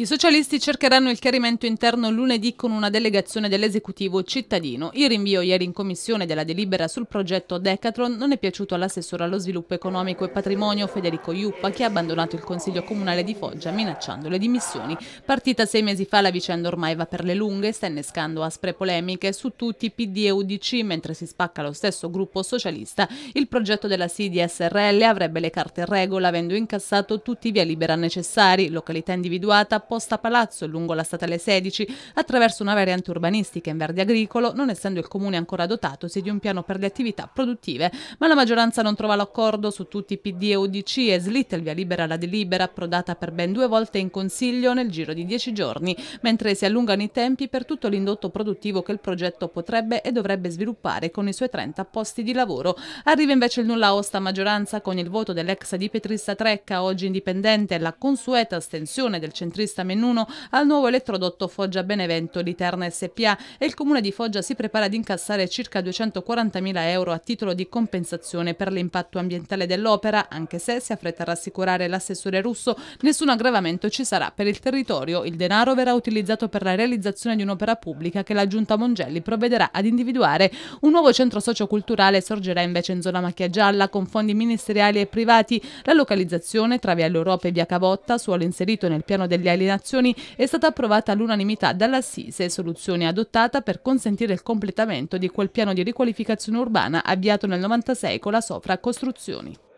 I socialisti cercheranno il chiarimento interno lunedì con una delegazione dell'esecutivo cittadino. Il rinvio ieri in commissione della delibera sul progetto Decathlon non è piaciuto all'assessore allo sviluppo economico e patrimonio Federico Iuppa che ha abbandonato il consiglio comunale di Foggia minacciando le dimissioni. Partita sei mesi fa la vicenda ormai va per le lunghe e sta innescando aspre polemiche su tutti PD e UDC mentre si spacca lo stesso gruppo socialista. Il progetto della SIDI SRL avrebbe le carte in regola avendo incassato tutti i via libera necessari, località individuata, apposta Palazzo lungo la statale 16 attraverso una variante urbanistica in verde agricolo, non essendo il comune ancora dotatosi di un piano per le attività produttive. Ma la maggioranza non trova l'accordo su tutti i PD e UDC e slitta il via libera alla delibera approdata per ben due volte in consiglio nel giro di dieci giorni, mentre si allungano i tempi per tutto l'indotto produttivo che il progetto potrebbe e dovrebbe sviluppare con i suoi 30 posti di lavoro. Arriva invece il nulla osta maggioranza con il voto dell'ex di Petrista Trecca, oggi indipendente, e la consueta astensione del centrista Piazza Mennuno al nuovo elettrodotto Foggia Benevento di Terna SPA e il comune di Foggia si prepara ad incassare circa 240.000 euro a titolo di compensazione per l'impatto ambientale dell'opera, anche se si affretta a rassicurare l'assessore russo, nessun aggravamento ci sarà per il territorio, il denaro verrà utilizzato per la realizzazione di un'opera pubblica che la giunta Mongelli provvederà ad individuare. Un nuovo centro socioculturale sorgerà invece in zona Macchia Gialla con fondi ministeriali e privati. La localizzazione tra Via L'Europa e Via Cavotta, suolo inserito nel piano degli alienazioni è stata approvata all'unanimità dall'Assise, soluzione adottata per consentire il completamento di quel piano di riqualificazione urbana avviato nel 96 con la Sofra Costruzioni.